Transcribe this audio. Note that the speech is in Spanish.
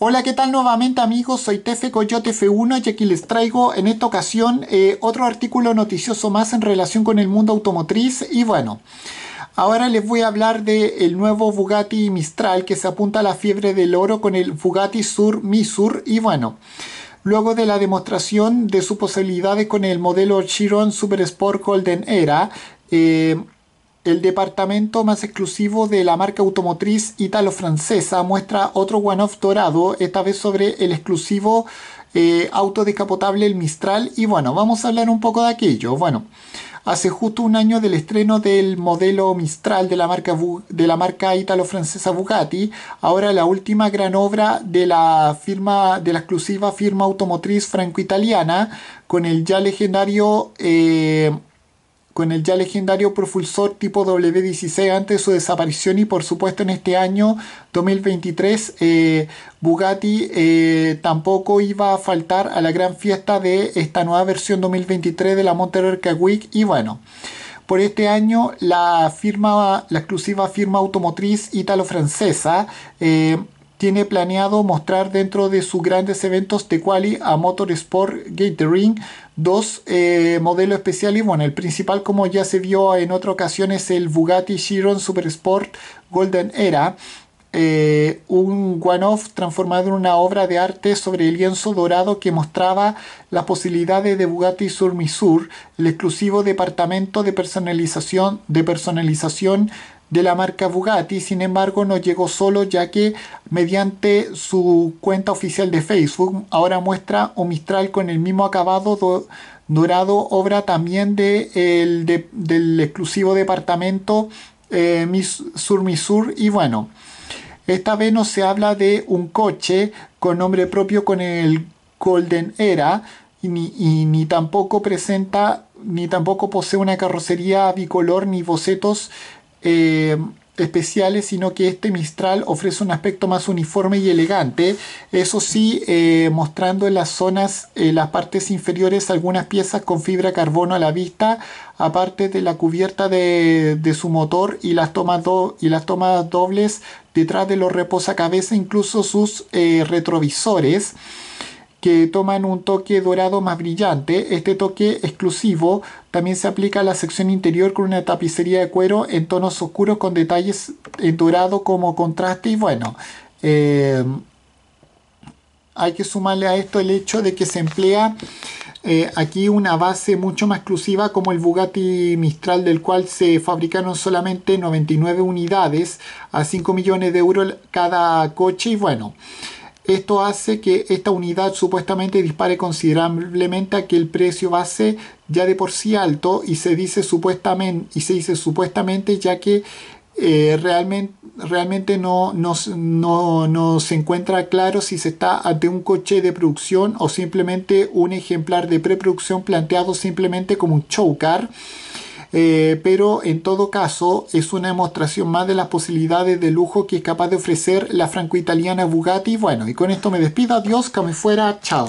Hola, ¿qué tal nuevamente amigos? Soy Tefe Coyote F1 y aquí les traigo en esta ocasión eh, otro artículo noticioso más en relación con el mundo automotriz y bueno... Ahora les voy a hablar del el nuevo Bugatti Mistral que se apunta a la fiebre del oro con el Bugatti Sur Misur y bueno, luego de la demostración de sus posibilidades con el modelo Chiron Super Sport Golden Era, eh, el departamento más exclusivo de la marca automotriz italo-francesa muestra otro one-off dorado, esta vez sobre el exclusivo eh, auto descapotable el Mistral y bueno, vamos a hablar un poco de aquello. Bueno, hace justo un año del estreno del modelo Mistral de la marca, de la marca italo-francesa Bugatti, ahora la última gran obra de la firma, de la exclusiva firma automotriz franco-italiana, con el ya legendario eh, con el ya legendario propulsor tipo W16 antes de su desaparición y por supuesto en este año 2023 eh, Bugatti eh, tampoco iba a faltar a la gran fiesta de esta nueva versión 2023 de la Monterrey Week y bueno por este año la firma la exclusiva firma automotriz italo-francesa eh, tiene planeado mostrar dentro de sus grandes eventos de quali a Motorsport Gathering dos eh, modelos especiales. Bueno, el principal, como ya se vio en otra ocasión, es el Bugatti Chiron Supersport Golden Era. Eh, un one-off transformado en una obra de arte sobre el lienzo dorado que mostraba las posibilidades de Bugatti Sur Misur, el exclusivo departamento de personalización, de personalización de la marca Bugatti, sin embargo no llegó solo ya que mediante su cuenta oficial de Facebook ahora muestra un Mistral con el mismo acabado dorado, obra también de, el, del exclusivo departamento eh, Sur Misur y bueno. Esta vez no se habla de un coche con nombre propio con el Golden Era y y ni tampoco presenta ni tampoco posee una carrocería bicolor ni bocetos eh, especiales, sino que este Mistral ofrece un aspecto más uniforme y elegante, eso sí, eh, mostrando en las zonas, en eh, las partes inferiores, algunas piezas con fibra carbono a la vista, aparte de la cubierta de, su motor y las, tomas y las tomas dobles detrás de los reposacabezas, incluso sus retrovisores que toman un toque dorado más brillante. Este toque exclusivo también se aplica a la sección interior con una tapicería de cuero en tonos oscuros con detalles en eh, dorado como contraste y bueno. Eh, hay que sumarle a esto el hecho de que se emplea eh, aquí una base mucho más exclusiva como el Bugatti Mistral del cual se fabricaron solamente 99 unidades a 5 millones de euros cada coche y bueno. Esto hace que esta unidad supuestamente dispare considerablemente a que el precio base ya de por sí alto y se dice supuestamente, y se dice supuestamente ya que eh, realmente, realmente no, no, se encuentra claro si se está ante un coche de producción o simplemente un ejemplar de preproducción planteado simplemente como un show car eh, pero en todo caso es una demostración más de las posibilidades de lujo que es capaz de ofrecer la franco-italiana Bugatti. Bueno, y con esto me despido, adiós, que me fuera, chao.